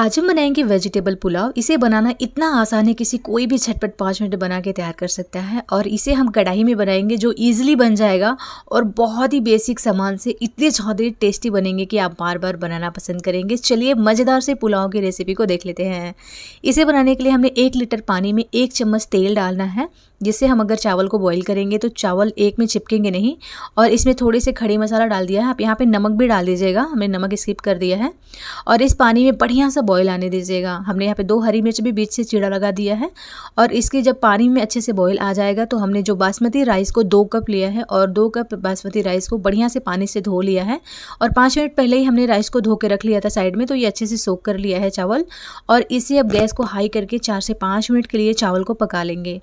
आज हम बनाएंगे वेजिटेबल पुलाव इसे बनाना इतना आसान है किसी कोई भी झटपट पाँच मिनट बना के तैयार कर सकता है और इसे हम कढ़ाई में बनाएंगे जो ईजिली बन जाएगा और बहुत ही बेसिक सामान से इतने चौधरी टेस्टी बनेंगे कि आप बार बार बनाना पसंद करेंगे चलिए मज़ेदार से पुलाव की रेसिपी को देख लेते हैं इसे बनाने के लिए हमने एक लीटर पानी में एक चम्मच तेल डालना है जिससे हम अगर चावल को बॉईल करेंगे तो चावल एक में चिपकेंगे नहीं और इसमें थोड़े से खड़े मसाला डाल दिया है आप यहाँ पे नमक भी डाल दीजिएगा हमने नमक स्किप कर दिया है और इस पानी में बढ़िया सा बॉयल आने दीजिएगा हमने यहाँ पे दो हरी मिर्च भी बीच से चीड़ा लगा दिया है और इसके जब पानी में अच्छे से बॉयल आ जाएगा तो हमने जो बासमती राइस को दो कप लिया है और दो कप बासमती राइस को बढ़िया से पानी से धो लिया है और पाँच मिनट पहले ही हमने राइस को धो के रख लिया था साइड में तो ये अच्छे से सोख कर लिया है चावल और इसे अब गैस को हाई करके चार से पाँच मिनट के लिए चावल को पका लेंगे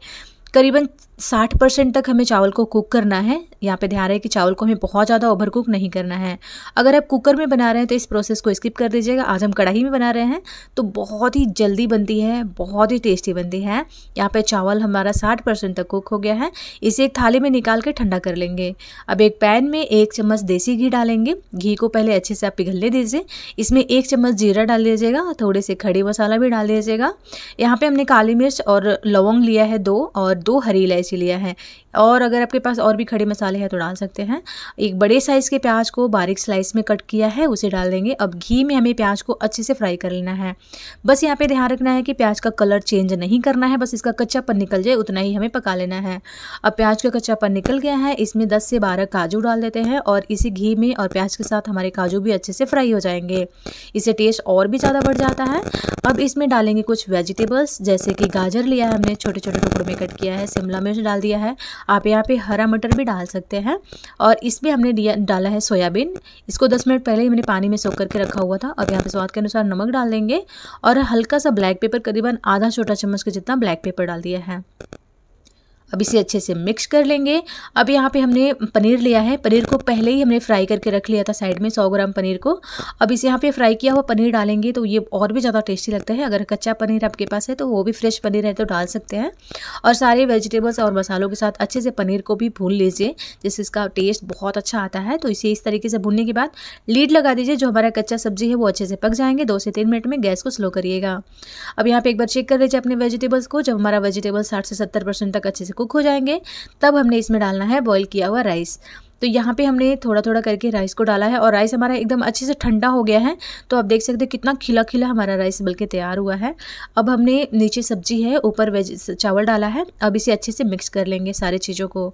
करीबन साठ परसेंट तक हमें चावल को कुक करना है यहाँ पे ध्यान रहे कि चावल को हमें बहुत ज़्यादा ओवर कुक नहीं करना है अगर आप कुकर में बना रहे हैं तो इस प्रोसेस को स्किप कर दीजिएगा आज हम कढ़ाई में बना रहे हैं तो बहुत ही जल्दी बनती है बहुत ही टेस्टी बनती है यहाँ पे चावल हमारा साठ परसेंट तक कुक हो गया है इसे एक थाली में निकाल कर ठंडा कर लेंगे अब एक पैन में एक चम्मच देसी घी डालेंगे घी को पहले अच्छे से आप पिघलने दीजिए इसमें एक चम्मच जीरा डाल दीजिएगा थोड़े से खड़े मसाला भी डाल दीजिएगा यहाँ पर हमने काली मिर्च और लौंग लिया है दो और दो हरी इलायची बेच लिया है और अगर आपके पास और भी खड़े मसाले हैं तो डाल सकते हैं एक बड़े साइज़ के प्याज को बारीक स्लाइस में कट किया है उसे डाल देंगे अब घी में हमें प्याज को अच्छे से फ्राई कर लेना है बस यहाँ पे ध्यान रखना है कि प्याज का कलर चेंज नहीं करना है बस इसका कच्चापन निकल जाए उतना ही हमें पका लेना है अब प्याज का कच्चापन निकल गया है इसमें दस से बारह काजू डाल देते हैं और इसी घी में और प्याज के साथ हमारे काजू भी अच्छे से फ्राई हो जाएंगे इससे टेस्ट और भी ज़्यादा बढ़ जाता है अब इसमें डालेंगे कुछ वेजिटेबल्स जैसे कि गाजर लिया है हमने छोटे छोटे टुकड़ों में कट किया है शिमला मिर्च डाल दिया है आप यहाँ पे हरा मटर भी डाल सकते हैं और इसमें हमने डाला है सोयाबीन इसको दस मिनट पहले ही मैंने पानी में सोख करके रखा हुआ था अब यहाँ पे स्वाद के अनुसार नमक डाल देंगे और हल्का सा ब्लैक पेपर करीबन आधा छोटा चम्मच के जितना ब्लैक पेपर डाल दिया है अब इसे अच्छे से मिक्स कर लेंगे अब यहाँ पे हमने पनीर लिया है पनीर को पहले ही हमने फ्राई करके रख लिया था साइड में 100 ग्राम पनीर को अब इसे यहाँ पे फ्राई किया हुआ पनीर डालेंगे तो ये और भी ज़्यादा टेस्टी लगता है अगर कच्चा पनीर आपके पास है तो वो भी फ्रेश पनीर है तो डाल सकते हैं और सारे वेजिटेबल्स और मसालों के साथ अच्छे से पनीर को भी भून लीजिए जिससे इसका टेस्ट बहुत अच्छा आता है तो इसे इस तरीके से भूनने के बाद लीड लगा दीजिए जो हमारा कच्चा सब्जी है वो अच्छे से पक जाएंगे दो से तीन मिनट में गैस को स्लो करिएगा अब यहाँ पर एक बार चेक कर लीजिए अपने वेजिटेबल्स को जब हमारा वेजिटेबल साठ से सत्तर तक अच्छे से कुक हो जाएंगे तब हमने इसमें डालना है बॉईल किया हुआ राइस तो यहाँ पे हमने थोड़ा थोड़ा करके राइस को डाला है और राइस हमारा एकदम अच्छे से ठंडा हो गया है तो आप देख सकते हैं कितना खिला खिला हमारा राइस बल्कि तैयार हुआ है अब हमने नीचे सब्जी है ऊपर वेज चावल डाला है अब इसे अच्छे से मिक्स कर लेंगे सारे चीज़ों को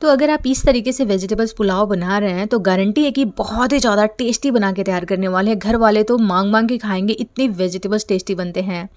तो अगर आप इस तरीके से वेजिटेबल्स पुलाव बना रहे हैं तो गारंटी है कि बहुत ही ज़्यादा टेस्टी बना के तैयार करने वाले हैं घर वाले तो मांग मांग के खाएंगे इतने वेजिटेबल्स टेस्टी बनते हैं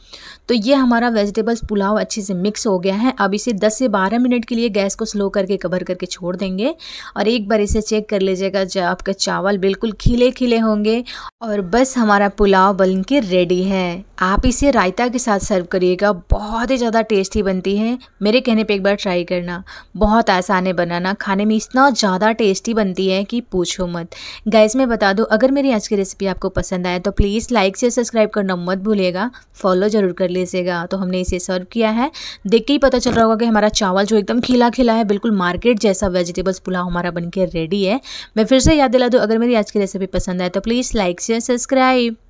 तो ये हमारा वेजिटेबल्स पुलाव अच्छे से मिक्स हो गया है अब इसे 10 से 12 मिनट के लिए गैस को स्लो करके कवर करके छोड़ देंगे और एक बार इसे चेक कर लीजिएगा जब आपका चावल बिल्कुल खिले खिले होंगे और बस हमारा पुलाव बन के रेडी है आप इसे रायता के साथ सर्व करिएगा बहुत ही ज़्यादा टेस्टी बनती है मेरे कहने पे एक बार ट्राई करना बहुत आसान है बनाना खाने में इतना ज़्यादा टेस्टी बनती है कि पूछो मत गैस में बता दूँ अगर मेरी आज की रेसिपी आपको पसंद आए तो प्लीज़ लाइक से सब्सक्राइब करना मत भूलिएगा फॉलो ज़रूर कर लीजिएगा तो हमने इसे सर्व किया है देख के ही पता चल रहा होगा कि हमारा चावल जो एकदम खिला खिला है बिल्कुल मार्केट जैसा वेजिटेबल्स पुलाव हमारा बन रेडी है मैं फिर से याद दिला दूँ अगर मेरी आज की रेसिपी पसंद आए तो प्लीज़ लाइक से se inscrever.